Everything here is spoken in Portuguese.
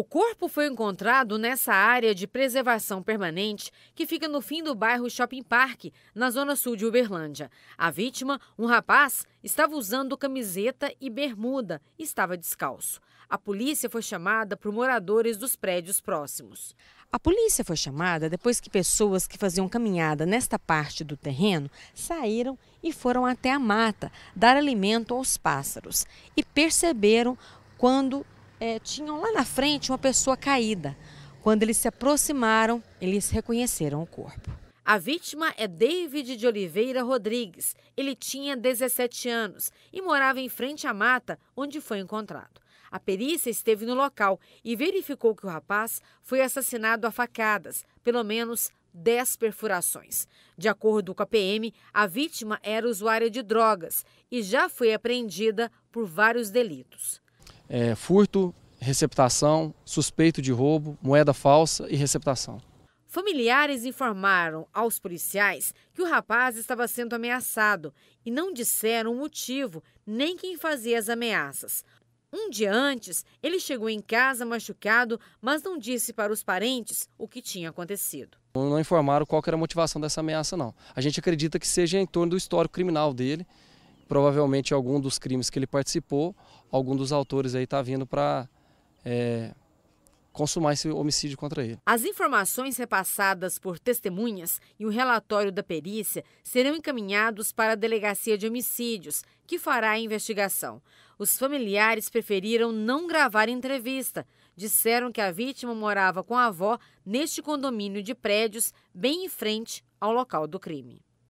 O corpo foi encontrado nessa área de preservação permanente que fica no fim do bairro Shopping Park, na zona sul de Uberlândia. A vítima, um rapaz, estava usando camiseta e bermuda e estava descalço. A polícia foi chamada por moradores dos prédios próximos. A polícia foi chamada depois que pessoas que faziam caminhada nesta parte do terreno saíram e foram até a mata dar alimento aos pássaros e perceberam quando é, tinham lá na frente uma pessoa caída. Quando eles se aproximaram, eles reconheceram o corpo. A vítima é David de Oliveira Rodrigues. Ele tinha 17 anos e morava em frente à mata onde foi encontrado. A perícia esteve no local e verificou que o rapaz foi assassinado a facadas, pelo menos 10 perfurações. De acordo com a PM, a vítima era usuária de drogas e já foi apreendida por vários delitos é, furto, receptação, suspeito de roubo, moeda falsa e receptação. Familiares informaram aos policiais que o rapaz estava sendo ameaçado e não disseram o motivo nem quem fazia as ameaças. Um dia antes, ele chegou em casa machucado, mas não disse para os parentes o que tinha acontecido. Não informaram qual era a motivação dessa ameaça, não. A gente acredita que seja em torno do histórico criminal dele, provavelmente algum dos crimes que ele participou, algum dos autores aí está vindo para é, consumar esse homicídio contra ele. As informações repassadas por testemunhas e o relatório da perícia serão encaminhados para a Delegacia de Homicídios, que fará a investigação. Os familiares preferiram não gravar entrevista. Disseram que a vítima morava com a avó neste condomínio de prédios, bem em frente ao local do crime.